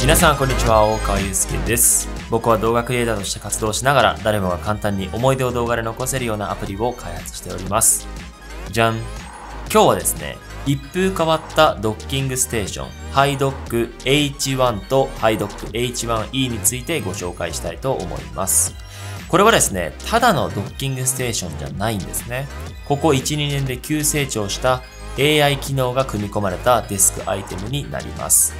皆さんこんにちは大川祐介です僕は動画クリエイターとして活動しながら誰もが簡単に思い出を動画で残せるようなアプリを開発しておりますじゃん今日はですね一風変わったドッキングステーション、ハイドック H1 とハイドック H1E についてご紹介したいと思います。これはですね、ただのドッキングステーションじゃないんですね。ここ1、2年で急成長した AI 機能が組み込まれたデスクアイテムになります。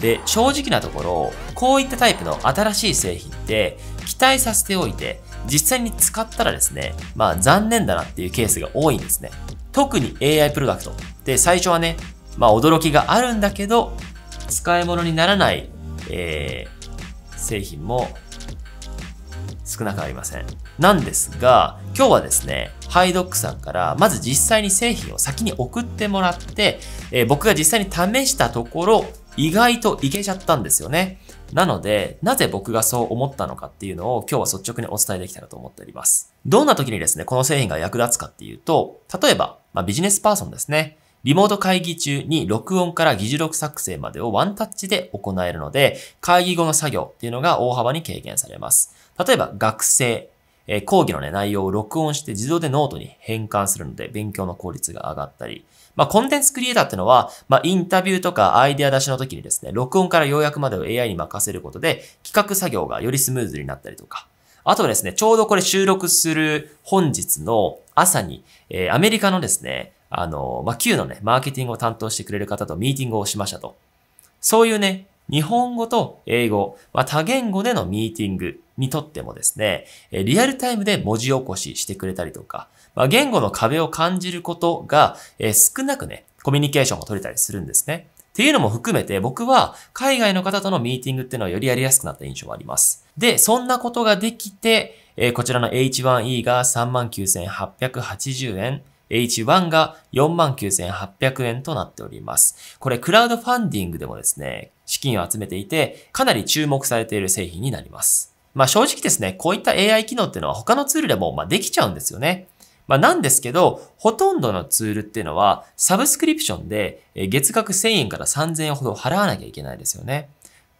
で、正直なところ、こういったタイプの新しい製品って期待させておいて、実際に使ったらですね、まあ残念だなっていうケースが多いんですね。特に AI プロダクトで、最初はね、まあ驚きがあるんだけど、使い物にならない、えー、製品も少なくありません。なんですが、今日はですね、ハイドックさんから、まず実際に製品を先に送ってもらって、えー、僕が実際に試したところ、意外といけちゃったんですよね。なので、なぜ僕がそう思ったのかっていうのを今日は率直にお伝えできたらと思っております。どんな時にですね、この製品が役立つかっていうと、例えば、まあ、ビジネスパーソンですね。リモート会議中に録音から議事録作成までをワンタッチで行えるので、会議後の作業っていうのが大幅に軽減されます。例えば学生、え講義の、ね、内容を録音して自動でノートに変換するので勉強の効率が上がったり、まあ、コンテンツクリエイターってのは、まあ、インタビューとかアイデア出しの時にですね、録音から要約までを AI に任せることで企画作業がよりスムーズになったりとか、あとですね、ちょうどこれ収録する本日の朝に、えー、アメリカのですね、あの、まあ、Q のね、マーケティングを担当してくれる方とミーティングをしましたと。そういうね、日本語と英語、まあ、多言語でのミーティングにとってもですね、リアルタイムで文字起こししてくれたりとか、まあ、言語の壁を感じることが、え少なくね、コミュニケーションを取れたりするんですね。っていうのも含めて僕は海外の方とのミーティングっていうのはよりやりやすくなった印象があります。で、そんなことができて、えこちらの H1E が39,880円。H1 が49,800円となっております。これクラウドファンディングでもですね、資金を集めていて、かなり注目されている製品になります。まあ正直ですね、こういった AI 機能っていうのは他のツールでもまできちゃうんですよね。まあなんですけど、ほとんどのツールっていうのはサブスクリプションで月額1000円から3000円ほど払わなきゃいけないですよね。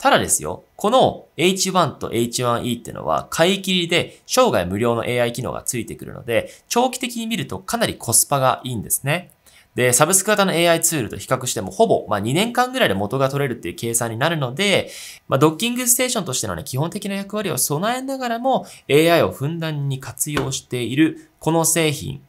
ただですよ、この H1 と H1E ってのは買い切りで生涯無料の AI 機能がついてくるので、長期的に見るとかなりコスパがいいんですね。で、サブスク型の AI ツールと比較してもほぼ、まあ、2年間ぐらいで元が取れるっていう計算になるので、まあ、ドッキングステーションとしてのね、基本的な役割を備えながらも AI をふんだんに活用しているこの製品、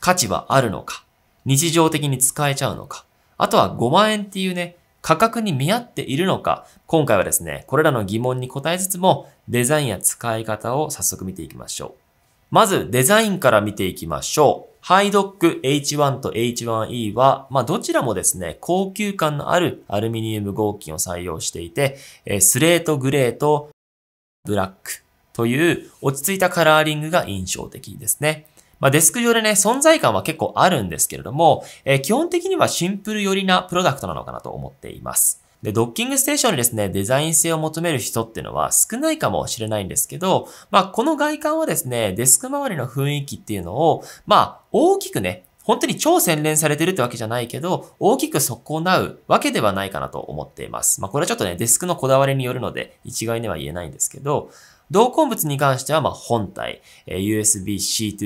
価値はあるのか日常的に使えちゃうのかあとは5万円っていうね、価格に見合っているのか、今回はですね、これらの疑問に答えつつも、デザインや使い方を早速見ていきましょう。まず、デザインから見ていきましょう。ハイドック H1 と H1E は、まあ、どちらもですね、高級感のあるアルミニウム合金を採用していて、スレートグレーとブラックという落ち着いたカラーリングが印象的ですね。まあ、デスク上でね、存在感は結構あるんですけれども、えー、基本的にはシンプル寄りなプロダクトなのかなと思っています。で、ドッキングステーションにですね、デザイン性を求める人っていうのは少ないかもしれないんですけど、まあ、この外観はですね、デスク周りの雰囲気っていうのを、まあ、大きくね、本当に超洗練されてるってわけじゃないけど、大きく損なうわけではないかなと思っています。まあ、これはちょっとね、デスクのこだわりによるので、一概には言えないんですけど、同梱物に関しては、ま本体、USB-C2C、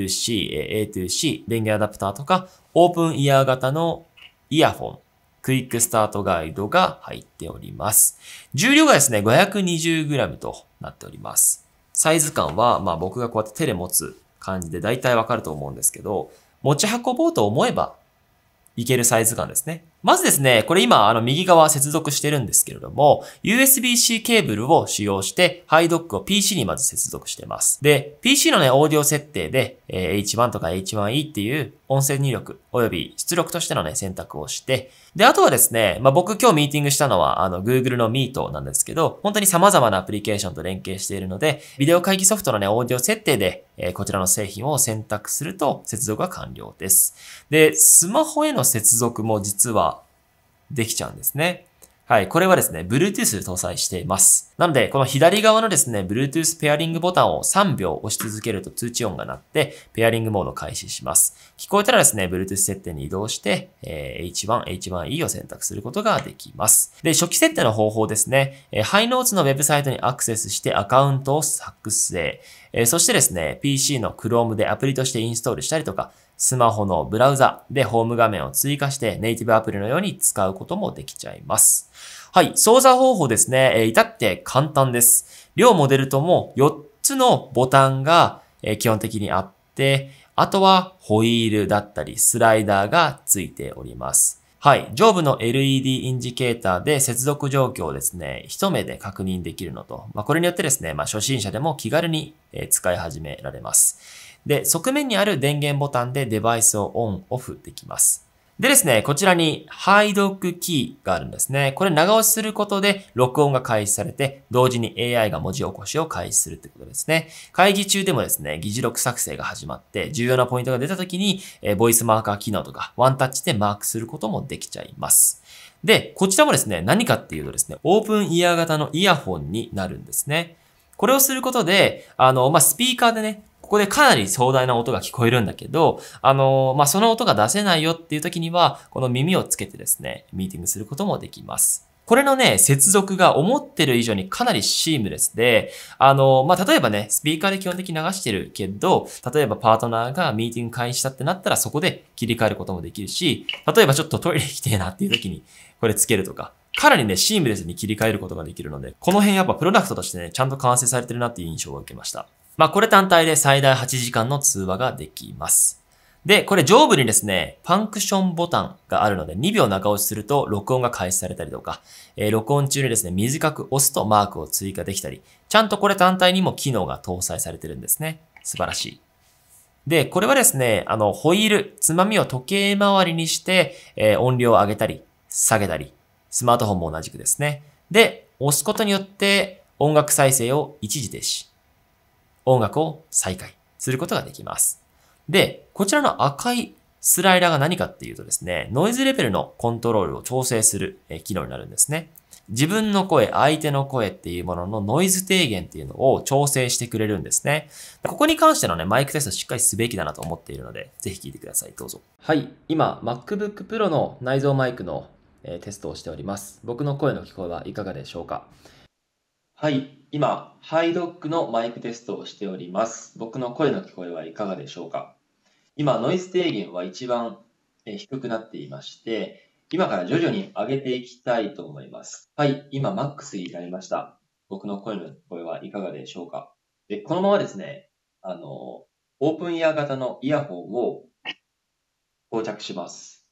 A2C、電源アダプターとか、オープンイヤー型のイヤホン、クイックスタートガイドが入っております。重量がですね、520g となっております。サイズ感は、まあ僕がこうやって手で持つ感じで大体わかると思うんですけど、持ち運ぼうと思えばいけるサイズ感ですね。まずですね、これ今、あの、右側接続してるんですけれども、USB-C ケーブルを使用して、ハイドックを PC にまず接続してます。で、PC のね、オーディオ設定で、えー、H1 とか H1E っていう音声入力および出力としてのね、選択をして、で、あとはですね、まあ、僕今日ミーティングしたのは、あの、Google の Meet なんですけど、本当に様々なアプリケーションと連携しているので、ビデオ会議ソフトのね、オーディオ設定で、えー、こちらの製品を選択すると接続が完了です。で、スマホへの接続も実はできちゃうんですね。はい。これはですね、Bluetooth 搭載しています。なので、この左側のですね、Bluetooth ペアリングボタンを3秒押し続けると通知音が鳴って、ペアリングモードを開始します。聞こえたらですね、Bluetooth 設定に移動して、え H1、H1E を選択することができます。で、初期設定の方法ですね、えー、ハイノーツのウェブサイトにアクセスしてアカウントを作成、えそしてですね、PC の Chrome でアプリとしてインストールしたりとか、スマホのブラウザでホーム画面を追加してネイティブアプリのように使うこともできちゃいます。はい、操作方法ですね、え至って簡単です。両モデルとも4つのボタンが基本的にあって、あとはホイールだったりスライダーがついております。はい。上部の LED インジケーターで接続状況をですね、一目で確認できるのと、まあ、これによってですね、まあ、初心者でも気軽に使い始められます。で、側面にある電源ボタンでデバイスをオン、オフできます。でですね、こちらに配読キーがあるんですね。これ長押しすることで録音が開始されて、同時に AI が文字起こしを開始するってことですね。会議中でもですね、議事録作成が始まって、重要なポイントが出た時に、えボイスマーカー機能とか、ワンタッチでマークすることもできちゃいます。で、こちらもですね、何かっていうとですね、オープンイヤー型のイヤホンになるんですね。これをすることで、あの、まあ、スピーカーでね、ここでかなり壮大な音が聞こえるんだけど、あの、まあ、その音が出せないよっていう時には、この耳をつけてですね、ミーティングすることもできます。これのね、接続が思ってる以上にかなりシームレスで、あの、まあ、例えばね、スピーカーで基本的に流してるけど、例えばパートナーがミーティング開始したってなったらそこで切り替えることもできるし、例えばちょっとトイレ行きてえなっていう時にこれつけるとか、かなりね、シームレスに切り替えることができるので、この辺やっぱプロダクトとしてね、ちゃんと完成されてるなっていう印象を受けました。まあ、これ単体で最大8時間の通話ができます。で、これ上部にですね、ファンクションボタンがあるので、2秒長押しすると録音が開始されたりとか、えー、録音中にですね、短く押すとマークを追加できたり、ちゃんとこれ単体にも機能が搭載されてるんですね。素晴らしい。で、これはですね、あの、ホイール、つまみを時計回りにして、えー、音量を上げたり、下げたり、スマートフォンも同じくですね。で、押すことによって音楽再生を一時停止。音楽を再開することができます。で、こちらの赤いスライダーが何かっていうとですね、ノイズレベルのコントロールを調整する機能になるんですね。自分の声、相手の声っていうもののノイズ低減っていうのを調整してくれるんですね。ここに関してのね、マイクテストしっかりすべきだなと思っているので、ぜひ聞いてください。どうぞ。はい。今、MacBook Pro の内蔵マイクのテストをしております。僕の声の聞こえはいかがでしょうかはい、今、ハイドックのマイクテストをしております。僕の声の聞こえはいかがでしょうか今、ノイズ低減は一番低くなっていまして、今から徐々に上げていきたいと思います。はい、今、マックスになりました。僕の声の聞こえはいかがでしょうかで、このままですね、あの、オープンイヤー型のイヤホンを到着します。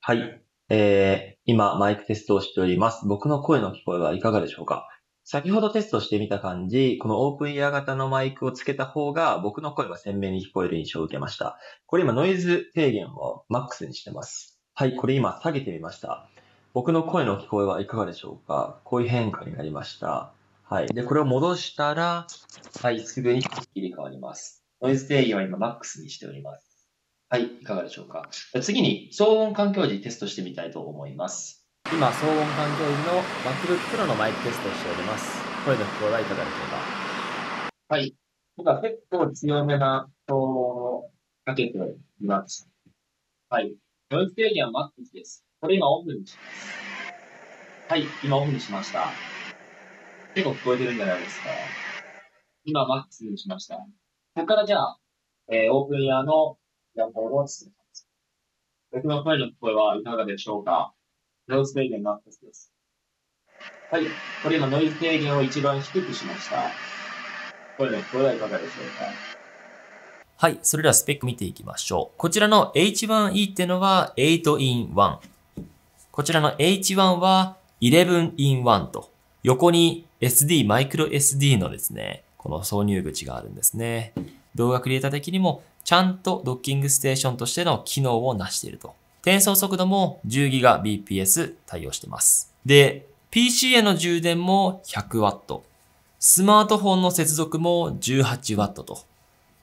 はい、えー、今、マイクテストをしております。僕の声の聞こえはいかがでしょうか先ほどテストしてみた感じ、このオープンイヤー型のマイクをつけた方が僕の声は鮮明に聞こえる印象を受けました。これ今ノイズ低減をマックスにしてます。はい、これ今下げてみました。僕の声の聞こえはいかがでしょうかこういう変化になりました。はい。で、これを戻したら、はい、すぐに切り替わります。ノイズ低減は今マックスにしております。はい、いかがでしょうか次に騒音環境時テストしてみたいと思います。今、騒音環境入りの MacBook Pro のマイクテストをしております。声の聞こえはいかがでしょうかはい。僕は結構強めな騒音をかけてります。はい。ノイズ制限はマックスです。これ今オフにします。はい。今オフにしました。結構聞こえてるんじゃないですか。今マックスにしました。ここからじゃあ、えー、オープンイヤーのイヤホンを進めます。僕の声の聞こえはいかがでしょうかノイズ低減のアクセスです。はい。これ今、ノイズ制限を一番低くしました。これね、これはいかがでしょうかはい。それではスペック見ていきましょう。こちらの H1E ってのは 8in1。こちらの H1 は 11in1 と。横に SD、マイクロ SD のですね、この挿入口があるんですね。動画クリエイター的にもちゃんとドッキングステーションとしての機能を成していると転送速度も 10GBps 対応してます。で、PC への充電も 100W。スマートフォンの接続も 18W と、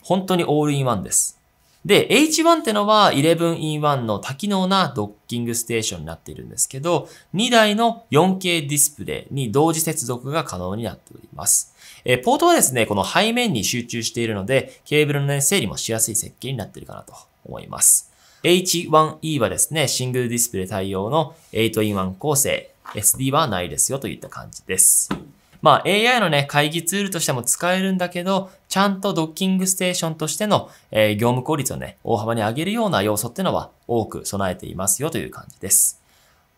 本当にオールインワンです。で、H1 ってのは 11in1 の多機能なドッキングステーションになっているんですけど、2台の 4K ディスプレイに同時接続が可能になっております。えポートはですね、この背面に集中しているので、ケーブルの、ね、整理もしやすい設計になっているかなと思います。H1E はですね、シングルディスプレイ対応の 8-in-1 構成、SD はないですよといった感じです。まあ AI のね、会議ツールとしても使えるんだけど、ちゃんとドッキングステーションとしての、えー、業務効率をね、大幅に上げるような要素ってのは多く備えていますよという感じです。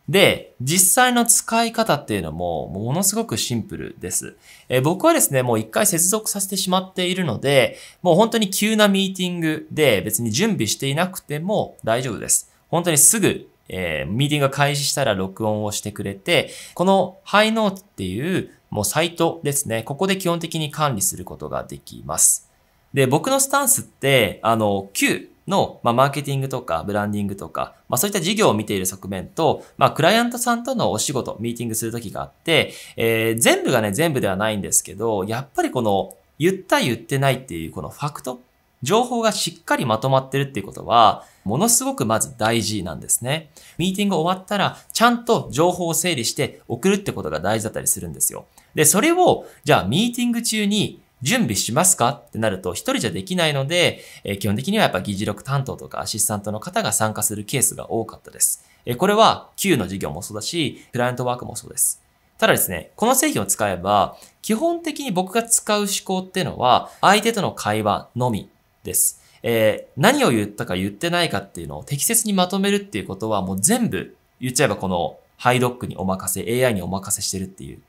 で、実際の使い方っていうのも、ものすごくシンプルです。えー、僕はですね、もう一回接続させてしまっているので、もう本当に急なミーティングで別に準備していなくても大丈夫です。本当にすぐ、えー、ミーティングが開始したら録音をしてくれて、このハイノートっていうもうサイトですね、ここで基本的に管理することができます。で、僕のスタンスって、あの、旧の、まあ、マーケティングとかブランディングとか、まあ、そういった事業を見ている側面と、まあ、クライアントさんとのお仕事、ミーティングするときがあって、えー、全部がね、全部ではないんですけど、やっぱりこの、言った言ってないっていうこのファクト、情報がしっかりまとまってるっていうことは、ものすごくまず大事なんですね。ミーティング終わったら、ちゃんと情報を整理して送るってことが大事だったりするんですよ。で、それを、じゃあミーティング中に準備しますかってなると、一人じゃできないので、え基本的にはやっぱ議事録担当とかアシスタントの方が参加するケースが多かったです。えこれは Q の事業もそうだし、クライアントワークもそうです。ただですね、この製品を使えば、基本的に僕が使う思考っていうのは、相手との会話のみです。えー、何を言ったか言ってないかっていうのを適切にまとめるっていうことは、もう全部言っちゃえばこのハイドックにお任せ、AI にお任せしてるっていう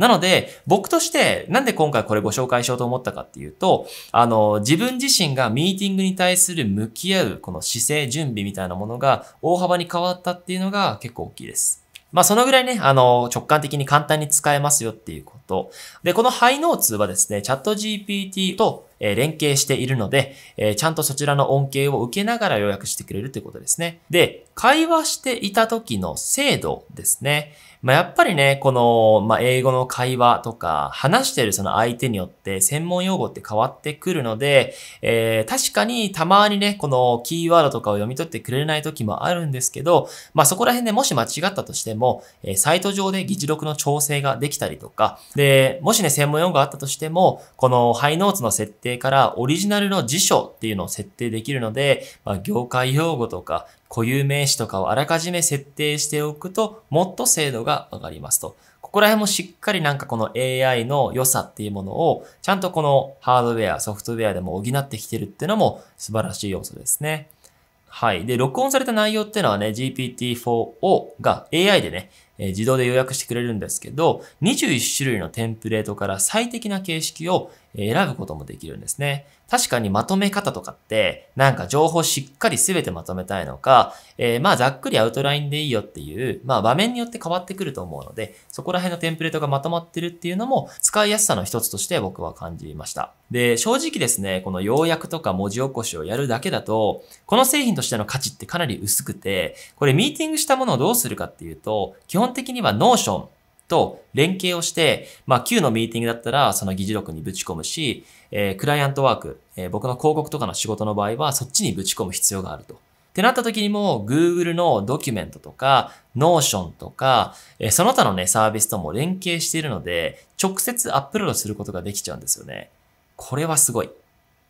なので、僕としてなんで今回これご紹介しようと思ったかっていうと、あの、自分自身がミーティングに対する向き合うこの姿勢、準備みたいなものが大幅に変わったっていうのが結構大きいです。まあ、そのぐらいね、あの、直感的に簡単に使えますよっていうこと。で、このハイノーツはですね、チャット GPT と連携しているので、ちゃんとそちらの恩恵を受けながら予約してくれるということですね。で、会話していた時の精度ですね。まあ、やっぱりね、この、まあ、英語の会話とか、話してるその相手によって専門用語って変わってくるので、えー、確かにたまにね、このキーワードとかを読み取ってくれない時もあるんですけど、まあ、そこら辺でもし間違ったとしても、えー、サイト上で議事録の調整ができたりとか、で、もしね、専門用語があったとしても、このハイノーツの設定からオリジナルの辞書っていうのを設定できるので、まあ、業界用語とか、固有名詞とかをあらかじめ設定しておくと、もっと精度が上がりますと。ここら辺もしっかりなんかこの AI の良さっていうものを、ちゃんとこのハードウェア、ソフトウェアでも補ってきてるっていうのも素晴らしい要素ですね。はい。で、録音された内容っていうのはね、GPT-4 が AI でね、え自動で予約してくれるんですけど、21種類のテンプレートから最適な形式を選ぶこともできるんですね。確かにまとめ方とかって、なんか情報しっかり全てまとめたいのか、えー、まあざっくりアウトラインでいいよっていう、まあ場面によって変わってくると思うので、そこら辺のテンプレートがまとまってるっていうのも使いやすさの一つとして僕は感じました。で、正直ですね、この要約とか文字起こしをやるだけだと、この製品としての価値ってかなり薄くて、これミーティングしたものをどうするかっていうと、基本本的にはノーションと連携をして、まあ、Q のミーティングだったら、その議事録にぶち込むし、えー、クライアントワーク、えー、僕の広告とかの仕事の場合は、そっちにぶち込む必要があると。ってなった時にも、Google のドキュメントとか、Notion とか、えー、その他のね、サービスとも連携しているので、直接アップロードすることができちゃうんですよね。これはすごい。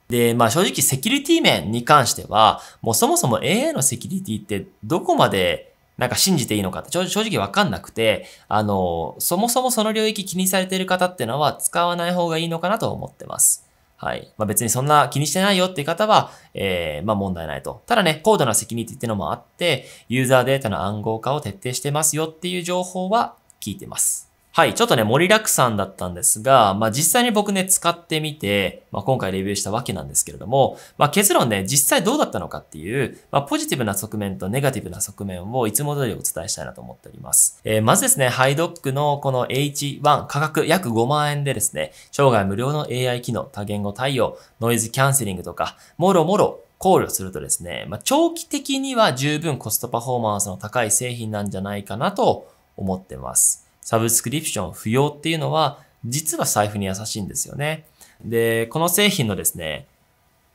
で、まあ正直セキュリティ面に関しては、もうそもそも AI のセキュリティってどこまでなんか信じていいのかって正直わかんなくて、あの、そもそもその領域気にされてる方ってのは使わない方がいいのかなと思ってます。はい。まあ、別にそんな気にしてないよっていう方は、えー、まあ、問題ないと。ただね、高度なセキュてティってのもあって、ユーザーデータの暗号化を徹底してますよっていう情報は聞いてます。はい、ちょっとね、盛りだくさんだったんですが、まあ実際に僕ね、使ってみて、まあ今回レビューしたわけなんですけれども、まあ結論ね、実際どうだったのかっていう、まあポジティブな側面とネガティブな側面をいつも通りお伝えしたいなと思っております。えー、まずですね、ハイドックのこの H1 価格約5万円でですね、生涯無料の AI 機能、多言語対応、ノイズキャンセリングとか、もろもろ考慮するとですね、まあ長期的には十分コストパフォーマンスの高い製品なんじゃないかなと思ってます。サブスクリプション不要っていうのは、実は財布に優しいんですよね。で、この製品のですね、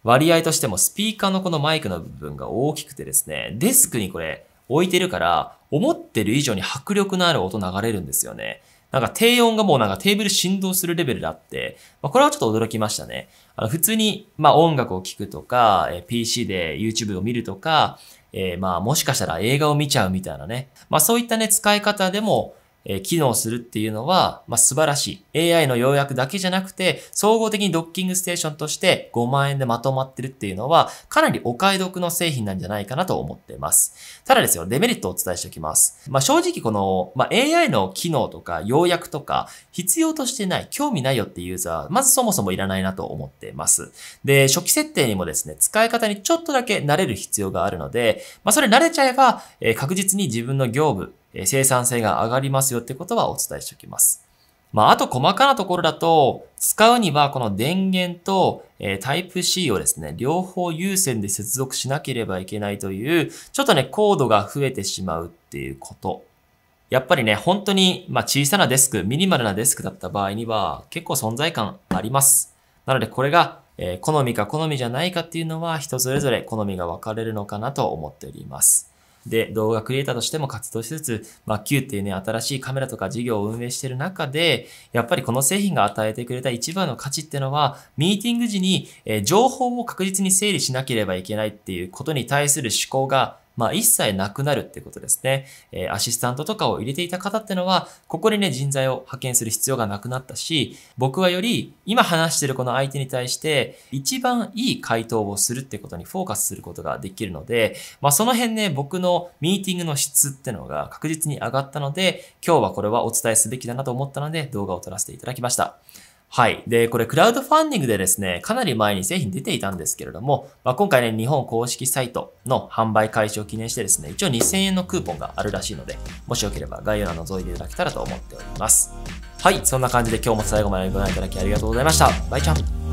割合としてもスピーカーのこのマイクの部分が大きくてですね、デスクにこれ置いてるから、思ってる以上に迫力のある音流れるんですよね。なんか低音がもうなんかテーブル振動するレベルであって、まあ、これはちょっと驚きましたね。あの普通に、まあ音楽を聴くとか、え PC で YouTube を見るとか、えー、まあもしかしたら映画を見ちゃうみたいなね。まあそういったね、使い方でも、え機能するっていうのは、まあ、素晴らしい。AI の要約だけじゃなくて、総合的にドッキングステーションとして5万円でまとまってるっていうのは、かなりお買い得の製品なんじゃないかなと思っています。ただですよ、デメリットをお伝えしておきます。まあ、正直この、まあ、AI の機能とか要約とか、必要としてない、興味ないよっていうユーザーは、まずそもそもいらないなと思っています。で、初期設定にもですね、使い方にちょっとだけ慣れる必要があるので、まあ、それ慣れちゃえば、えー、確実に自分の業務、生産性が上がりますよってことはお伝えしておきます。まあ、あと細かなところだと、使うにはこの電源と、えー、タイプ C をですね、両方優先で接続しなければいけないという、ちょっとね、コードが増えてしまうっていうこと。やっぱりね、本当に、まあ、小さなデスク、ミニマルなデスクだった場合には、結構存在感あります。なので、これが、えー、好みか好みじゃないかっていうのは、人それぞれ好みが分かれるのかなと思っております。で、動画クリエイターとしても活動しつつ、まあ、Q っていうね、新しいカメラとか事業を運営してる中で、やっぱりこの製品が与えてくれた一番の価値ってのは、ミーティング時に、え情報を確実に整理しなければいけないっていうことに対する思考がまあ、一切なくなるってことですね。えー、アシスタントとかを入れていた方ってのは、ここにね、人材を派遣する必要がなくなったし、僕はより、今話してるこの相手に対して、一番いい回答をするってことにフォーカスすることができるので、まあ、その辺ね、僕のミーティングの質ってのが確実に上がったので、今日はこれはお伝えすべきだなと思ったので、動画を撮らせていただきました。はい。で、これ、クラウドファンディングでですね、かなり前に製品出ていたんですけれども、まあ、今回ね、日本公式サイトの販売開始を記念してですね、一応2000円のクーポンがあるらしいので、もしよければ概要欄覗いていただけたらと思っております。はい。そんな感じで今日も最後までご覧いただきありがとうございました。バイチャン